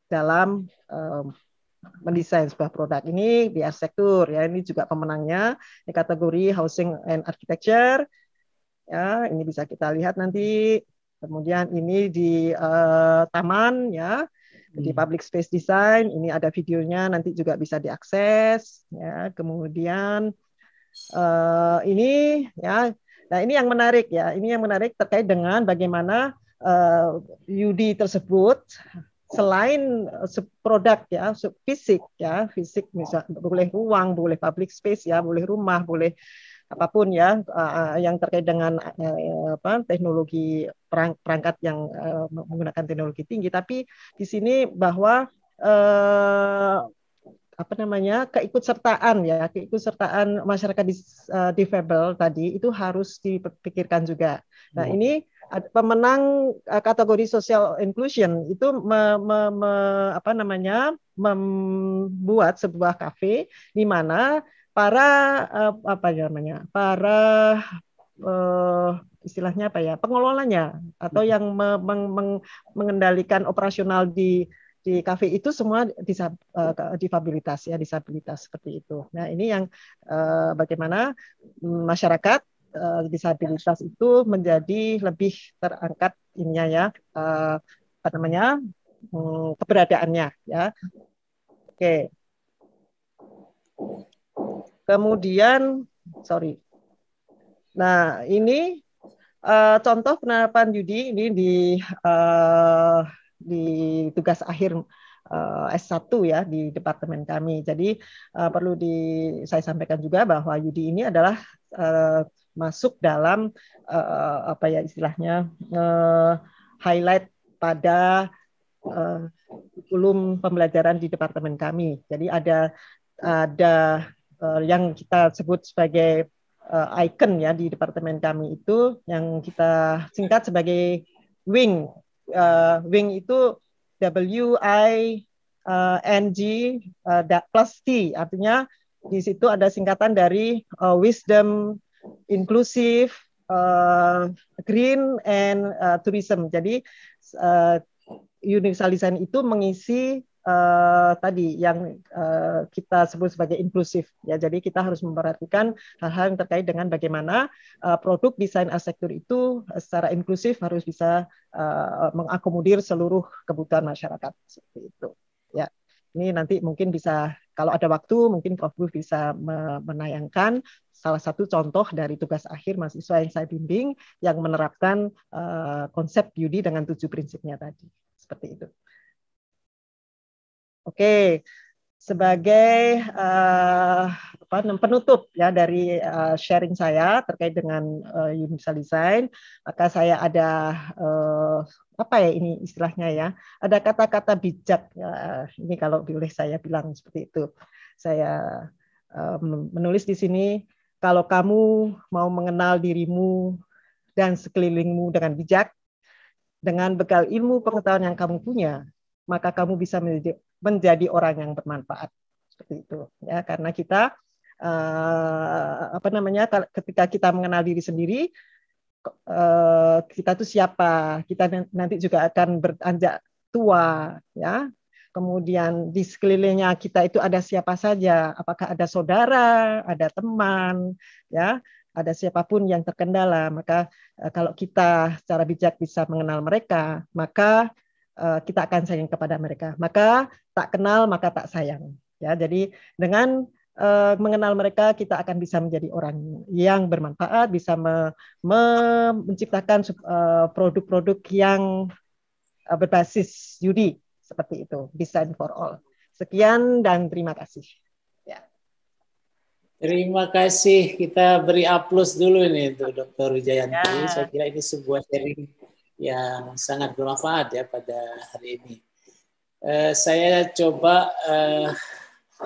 dalam um, mendesain sebuah produk ini di arsitektur ya ini juga pemenangnya di kategori housing and architecture ya ini bisa kita lihat nanti kemudian ini di uh, taman ya di hmm. public space design ini ada videonya nanti juga bisa diakses ya kemudian uh, ini ya nah ini yang menarik ya ini yang menarik terkait dengan bagaimana uh, eh, UD tersebut selain eh, produk ya fisik ya fisik misal boleh uang boleh public space ya boleh rumah boleh apapun ya eh, eh, yang terkait dengan apa teknologi perangkat yang menggunakan teknologi tinggi tapi di sini bahwa apa namanya keikutsertaan ya keikutsertaan masyarakat disable tadi itu harus dipikirkan juga. Nah iya. ini pemenang eh, kategori social inclusion itu me, me, me, apa namanya membuat sebuah kafe di mana para eh, apa namanya para uh, istilahnya apa ya pengelolanya atau hmm. yang me, meng, meng, mengendalikan operasional di di kafe itu semua disab, difabilitas ya disabilitas seperti itu. Nah ini yang uh, bagaimana mm, masyarakat uh, disabilitas itu menjadi lebih terangkat ininya ya uh, apa namanya um, keberadaannya ya. Oke. Okay. Kemudian sorry. Nah ini uh, contoh penerapan judi ini di uh, di tugas akhir S1 ya di departemen kami. Jadi perlu di saya sampaikan juga bahwa Yudi ini adalah masuk dalam uh, apa ya istilahnya uh, highlight pada uh, pembelajaran di departemen kami. Jadi ada ada uh, yang kita sebut sebagai uh, icon ya di departemen kami itu yang kita singkat sebagai wing. Uh, wing itu W I uh, N G plus T artinya di situ ada singkatan dari uh, wisdom inklusif, uh, green and uh, tourism. Jadi uh, universal design itu mengisi uh, tadi yang uh, kita sebut sebagai inklusif ya. Jadi kita harus memperhatikan hal-hal yang terkait dengan bagaimana uh, produk desain arsitektur itu secara inklusif harus bisa uh, mengakomodir seluruh kebutuhan masyarakat seperti itu. Ini nanti mungkin bisa kalau ada waktu mungkin Prof Bu bisa menayangkan salah satu contoh dari tugas akhir mahasiswa yang saya bimbing yang menerapkan uh, konsep beauty dengan tujuh prinsipnya tadi. Seperti itu. Oke sebagai uh, apa, penutup ya dari uh, sharing saya terkait dengan uh, universal design maka saya ada uh, apa ya ini istilahnya ya ada kata-kata bijak ya, ini kalau boleh saya bilang seperti itu saya uh, menulis di sini kalau kamu mau mengenal dirimu dan sekelilingmu dengan bijak dengan bekal ilmu pengetahuan yang kamu punya maka kamu bisa menjadi menjadi orang yang bermanfaat seperti itu ya karena kita uh, apa namanya ketika kita mengenal diri sendiri uh, kita tuh siapa kita nanti juga akan beranjak tua ya kemudian di sekelilingnya kita itu ada siapa saja apakah ada saudara ada teman ya ada siapapun yang terkendala maka eh, kalau kita secara bijak bisa mengenal mereka maka Eh, kita akan sayang kepada mereka. Maka tak kenal maka tak sayang. Ya, jadi dengan uh, mengenal mereka kita akan bisa menjadi orang yang bermanfaat, bisa me, me, menciptakan produk eh, produk-produk yang uh, berbasis judi seperti itu, design for all. Sekian dan terima kasih. Ya. Terima kasih. Kita beri aplaus dulu nih untuk Dr. Wijayanti. Ya. Saya kira ini sebuah sharing yang sangat bermanfaat ya pada hari ini. Eh, saya coba eh,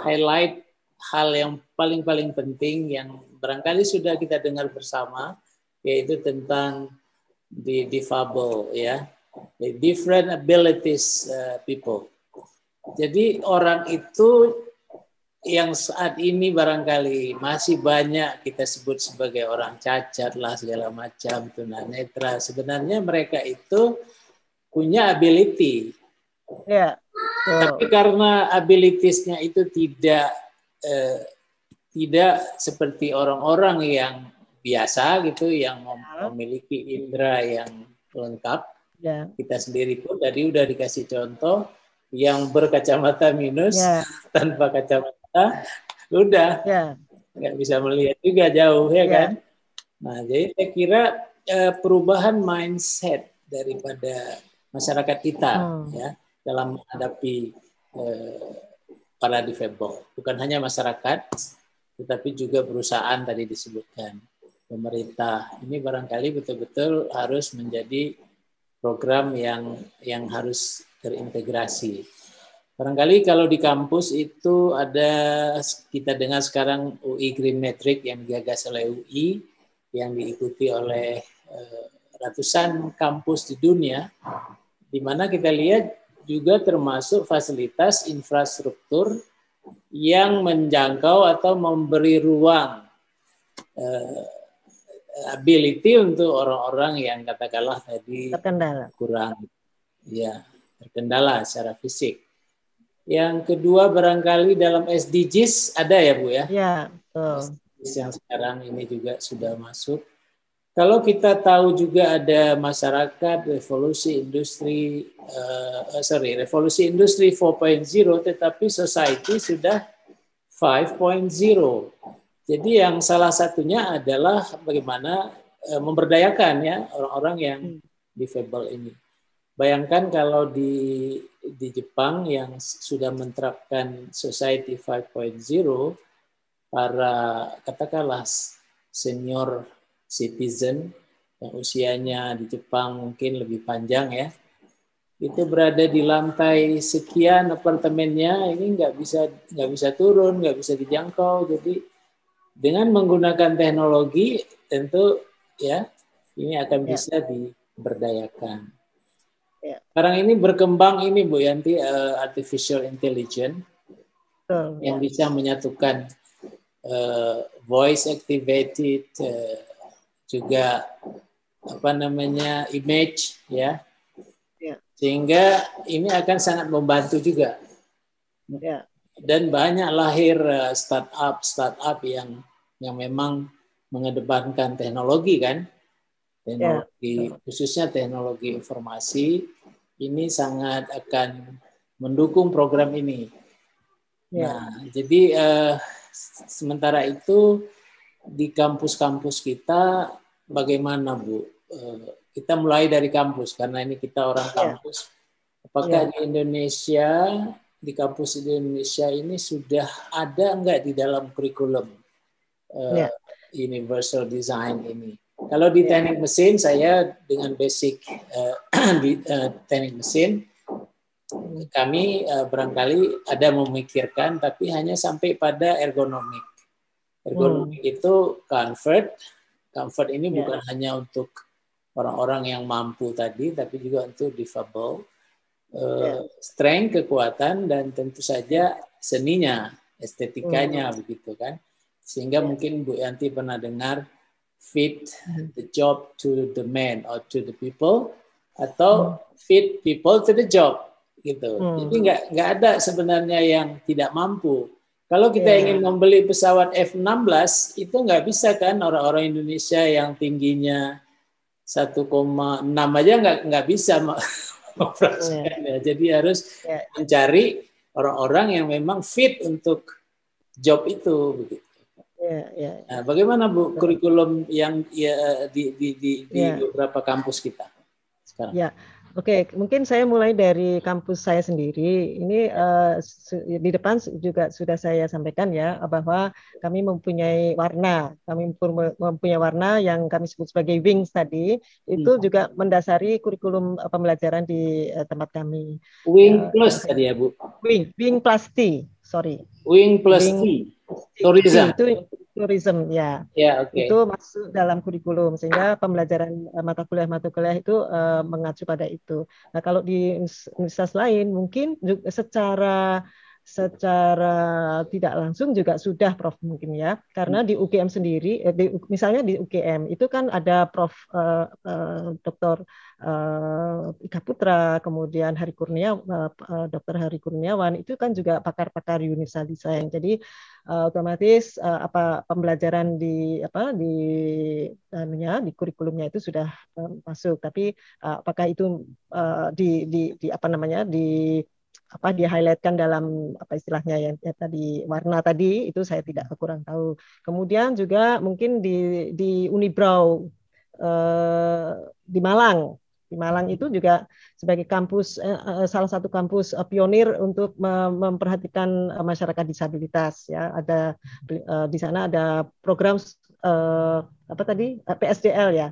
highlight hal yang paling-paling penting yang barangkali sudah kita dengar bersama yaitu tentang the difabel ya the different abilities uh, people. Jadi orang itu yang saat ini barangkali masih banyak kita sebut sebagai orang cacat lah segala macam tunanetra sebenarnya mereka itu punya ability yeah. Ya, so. tapi karena abilitiesnya itu tidak eh, tidak seperti orang-orang yang biasa gitu yang ya. memiliki indera yang lengkap yeah. kita sendiri pun tadi udah dikasih contoh yang berkacamata minus yeah. tanpa kacamata Hah? udah ya. nggak bisa melihat juga jauh ya, ya kan nah jadi saya kira eh, perubahan mindset daripada masyarakat kita hmm. ya dalam menghadapi eh, para defable. bukan hanya masyarakat tetapi juga perusahaan tadi disebutkan pemerintah ini barangkali betul-betul harus menjadi program yang yang harus terintegrasi Barangkali kalau di kampus itu ada kita dengar sekarang UI Green Metric yang digagas oleh UI yang diikuti oleh eh, ratusan kampus di dunia di mana kita lihat juga termasuk fasilitas infrastruktur yang menjangkau atau memberi ruang uh, ability untuk orang-orang yang katakanlah tadi terkendala. kurang ya terkendala secara fisik yang kedua barangkali dalam SDGs ada ya Bu ya? Ya, betul. SDGs yang sekarang ini juga sudah masuk. Kalau kita tahu juga ada masyarakat revolusi industri, uh, sorry, revolusi industri 4.0, tetapi society sudah 5.0. Jadi yang salah satunya adalah bagaimana uh, memberdayakan ya orang-orang yang hmm. ini. Bayangkan kalau di di Jepang yang sudah menerapkan Society 5.0, para katakanlah senior citizen yang usianya di Jepang mungkin lebih panjang ya, itu berada di lantai sekian apartemennya ini nggak bisa nggak bisa turun nggak bisa dijangkau jadi dengan menggunakan teknologi tentu ya ini akan ya. bisa diberdayakan. Ya. Sekarang ini berkembang ini Bu Yanti uh, artificial intelligence uh, yang yes. bisa menyatukan uh, voice activated uh, juga apa namanya image ya. Yeah. Sehingga ini akan sangat membantu juga. Yeah. Dan banyak lahir uh, startup startup yang yang memang mengedepankan teknologi kan teknologi yeah. khususnya teknologi informasi ini sangat akan mendukung program ini. Yeah. Nah, jadi eh, sementara itu di kampus-kampus kita bagaimana Bu? Eh, kita mulai dari kampus karena ini kita orang ya. kampus. Apakah yeah. di Indonesia di kampus di Indonesia ini sudah ada enggak di dalam kurikulum uh, eh, yeah. universal design ini? Kalau di ya. teknik mesin saya dengan basic uh, di uh, teknik mesin kami uh, barangkali ada memikirkan tapi hanya sampai pada ergonomik. Ergonomik hmm. itu comfort. Comfort ini yeah. bukan hanya untuk orang-orang yang mampu tadi tapi juga untuk difabel. Uh, yeah. strength, kekuatan dan tentu saja seninya, estetikanya hmm. begitu kan. Sehingga yeah. mungkin Bu Yanti pernah dengar fit mm-hmm. the job to the man or to the people atau mm-hmm. fit people to the job gitu. Hmm. Jadi nggak nggak ada sebenarnya yang tidak mampu. Kalau kita yeah. ingin membeli pesawat F-16 itu nggak bisa kan orang-orang Indonesia yang tingginya 1,6 aja nggak nggak bisa yeah. Jadi harus yeah. mencari orang-orang yang memang fit untuk job itu begitu. Ya, ya, ya, Nah, bagaimana Bu kurikulum yang ya, di, di, di, di ya. beberapa kampus kita sekarang? Ya. Oke, okay, mungkin saya mulai dari kampus saya sendiri. Ini uh, di depan juga sudah saya sampaikan ya bahwa kami mempunyai warna, kami mempunyai warna yang kami sebut sebagai wings tadi. Itu hmm. juga mendasari kurikulum eh, pembelajaran di uh, tempat kami. Wing uh, plus tadi ya bu. Wing, wing plus T, sorry. Wing plus T tourism. Itu tourism ya. Yeah, okay. Itu masuk dalam kurikulum sehingga pembelajaran uh, mata kuliah mata kuliah itu uh, mengacu pada itu. Nah, kalau di universitas lain mungkin juga secara secara tidak langsung juga sudah Prof mungkin ya karena di UGM sendiri eh, misalnya di UGM itu kan ada Prof uh, uh, Dr uh, Ika Putra, kemudian Hari Kurnia, eh, eh, Dokter Hari Kurniawan itu kan juga pakar-pakar universal design. Jadi otomatis apa pembelajaran di apa di anunya di kurikulumnya itu sudah masuk. Tapi apakah itu di, di di apa namanya di apa di highlightkan dalam apa istilahnya yang, ya, tadi warna tadi itu saya tidak kurang tahu. Kemudian juga mungkin di di Unibrow di Malang di Malang itu juga sebagai kampus eh, eh, salah satu kampus eh, pionir untuk memperhatikan masyarakat disabilitas ya. Ada di sana ada program apa tadi PSDL ya.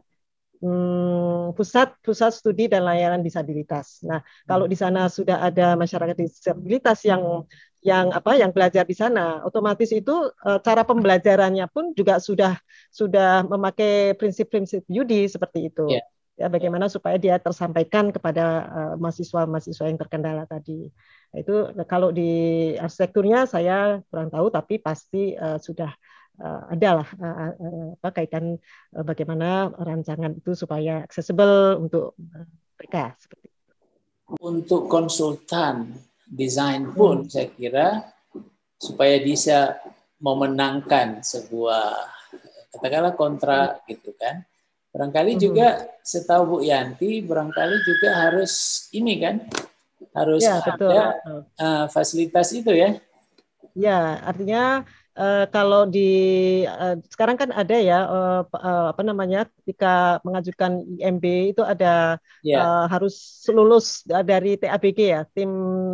Hmm, pusat pusat studi dan layanan disabilitas. Nah, kalau di sana sudah ada masyarakat disabilitas yang yang apa yang belajar di sana otomatis itu cara pembelajarannya pun juga sudah sudah memakai prinsip-prinsip Yudi seperti itu. Yeah ya bagaimana supaya dia tersampaikan kepada eh, mahasiswa-mahasiswa yang terkendala tadi. Itu kalau di arsitekturnya saya kurang tahu tapi pasti uh, sudah uh, lah uh, uh, kaitan uh, bagaimana rancangan itu supaya accessible untuk mereka seperti itu. Untuk konsultan desain pun hmm. saya kira supaya bisa memenangkan sebuah katakanlah kontrak hmm. gitu kan Barangkali hmm. juga setahu Bu Yanti, barangkali juga harus ini kan, harus ya, ada Uh, fasilitas itu ya. Ya, artinya uh, kalau di uh, sekarang kan ada ya uh, uh, apa namanya ketika mengajukan IMB itu ada ya. uh, harus lulus dari TABG ya tim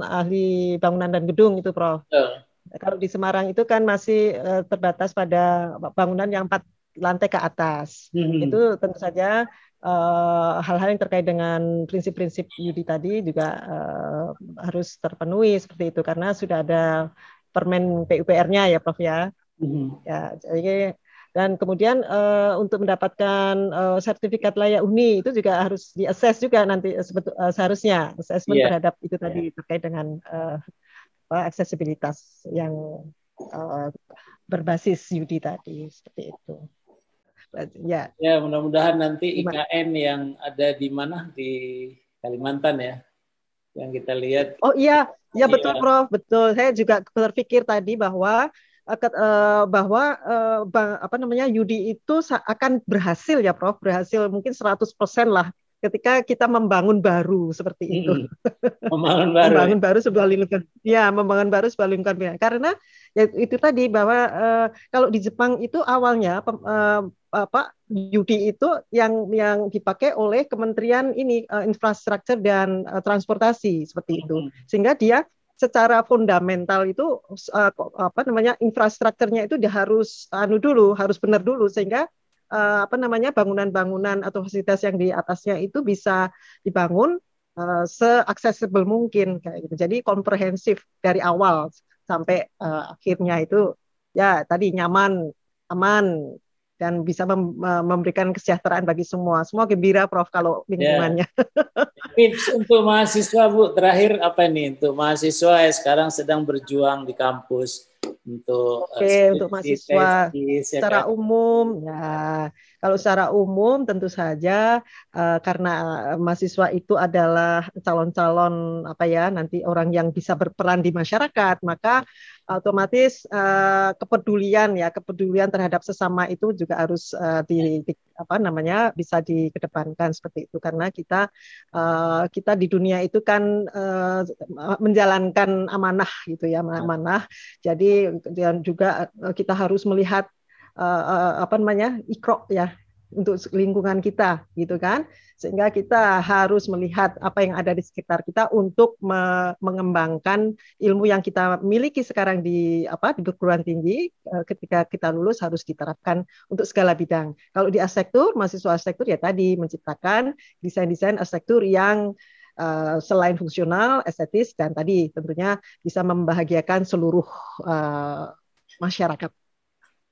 ahli bangunan dan gedung itu Prof. Betul. Kalau di Semarang itu kan masih uh, terbatas pada bangunan yang empat lantai ke atas. Hmm. Itu tentu saja eh, hal-hal uh, yang terkait dengan prinsip-prinsip Yudi tadi juga uh, harus terpenuhi seperti itu karena sudah ada permen PUPR-nya ya Prof ya. Hmm. Ya, jadi dan kemudian uh, untuk mendapatkan uh, sertifikat layak UNI itu juga harus diakses juga nanti sebetul, uh, seharusnya assessment yeah. terhadap itu tadi yeah. terkait dengan uh, aksesibilitas yang uh, berbasis Yudi tadi seperti itu. Ya. Ya, mudah-mudahan nanti IKN yang ada di mana di Kalimantan ya, yang kita lihat. Oh iya, ya iya. betul Prof, betul. Saya juga berpikir tadi bahwa eh, eh, bahwa eh, apa namanya Yudi itu akan berhasil ya Prof, berhasil mungkin 100% lah ketika kita membangun baru seperti itu. Hmm. Membangun baru. membangun ya. baru sebuah lingkungan. Ya, membangun baru sebuah lingkungan. Karena ya itu tadi bahwa uh, kalau di Jepang itu awalnya uh, apa Yudi itu yang yang dipakai oleh Kementerian ini uh, infrastruktur dan uh, transportasi seperti itu sehingga dia secara fundamental itu uh, apa namanya infrastrukturnya itu dia harus anu dulu harus benar dulu sehingga uh, apa namanya bangunan-bangunan atau fasilitas yang di atasnya itu bisa dibangun uh, seaksesibel mungkin kayak gitu. Jadi komprehensif dari awal sampai uh, akhirnya itu ya tadi nyaman, aman dan bisa mem memberikan kesejahteraan bagi semua. Semua gembira Prof kalau lingkungannya. Ya. Yeah. Tips untuk mahasiswa Bu terakhir apa nih untuk mahasiswa yang sekarang sedang berjuang di kampus untuk eh, Oke, untuk mahasiswa tesis, ya secara kan? umum ya kalau secara umum tentu saja uh, karena eh, mahasiswa itu adalah calon-calon apa ya nanti orang yang bisa berperan di masyarakat maka otomatis uh, kepedulian ya kepedulian terhadap sesama itu juga harus uh, di, di apa namanya bisa dikedepankan seperti itu karena kita uh, kita di dunia itu kan uh, menjalankan amanah gitu ya, ya amanah jadi dan juga kita harus melihat uh, uh, apa namanya ikro ya untuk lingkungan kita gitu kan sehingga kita harus melihat apa yang ada di sekitar kita untuk me mengembangkan ilmu yang kita miliki sekarang di apa di perguruan tinggi eh, ketika kita lulus harus diterapkan untuk segala bidang kalau di arsitektur mahasiswa arsitektur ya tadi menciptakan desain-desain arsitektur yang Uh, selain fungsional, estetis, dan tadi tentunya bisa membahagiakan seluruh uh, masyarakat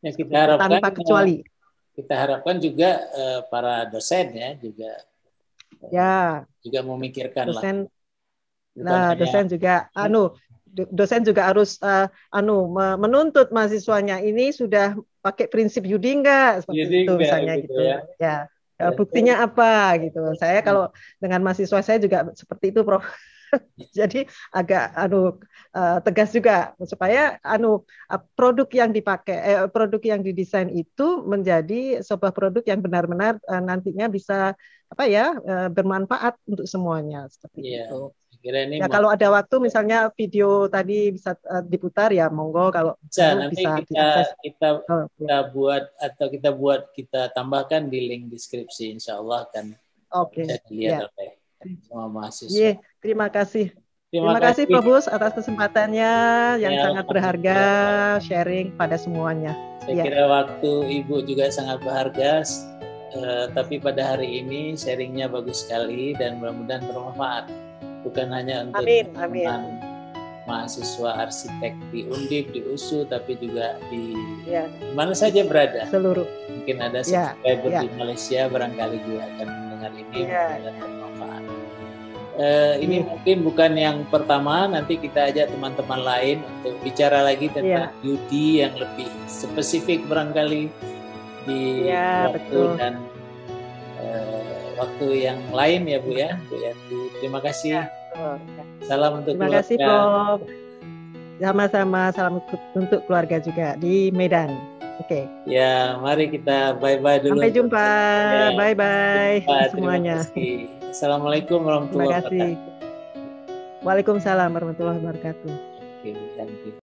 ya, kita tanpa kecuali kita harapkan juga uh, para dosen ya juga eh, ya juga memikirkan dosen, lah. Bukan nah, dosen juga anu dosen juga harus uh, anu menuntut mahasiswanya ini sudah pakai prinsip yudi enggak seperti yudi itu misalnya gitu, gitu. ya. ya. ya. Buktinya apa gitu. Saya kalau dengan mahasiswa saya juga seperti itu, Prof. Jadi agak anu eh, tegas juga supaya anu eh, produk yang dipakai eh, produk yang didesain itu menjadi sebuah produk yang benar-benar eh, nantinya bisa apa ya bermanfaat untuk semuanya seperti yeah. itu. ini ya, kalau ada waktu misalnya video tadi bisa diputar ya monggo kalau bisa nanti kita kita, oh, iya. kita ya. buat atau kita buat kita tambahkan di link deskripsi insyaallah Allah kan okay. bisa dilihat yeah. oleh semua mahasiswa. Yeah. Terima kasih. Terima, Terima kasih, kasih Bus atas kesempatannya yang ya, sangat berharga sharing pada semuanya. Saya ya. kira waktu Ibu juga sangat berharga, eh, tapi pada hari ini sharingnya bagus sekali dan mudah-mudahan bermanfaat. Bukan hanya untuk amin, amin. mahasiswa arsitek di Undip, di USU, tapi juga di ya. mana saja berada. Seluruh. Mungkin ada ya, subscriber ya, di Malaysia barangkali juga akan mendengar ini. Ya, ya. Uh, ini mungkin bukan yang pertama, nanti kita ajak teman-teman lain untuk bicara lagi tentang yeah. beauty yang lebih spesifik barangkali di yeah, waktu betul. dan uh, waktu yang lain ya Bu ya. Bu Yanti. Terima kasih. Yeah. Iya, iya. Salam untuk Terima keluarga. kasih Bob. Sama-sama salam untuk keluarga juga di Medan. Oke. Okay. Ya, mari kita bye-bye dulu. Sampai jumpa. Bye-bye semuanya. Terima kasih. Assalamualaikum warahmatullahi wabarakatuh. Waalaikumsalam warahmatullahi wabarakatuh. Oke, okay, thank you.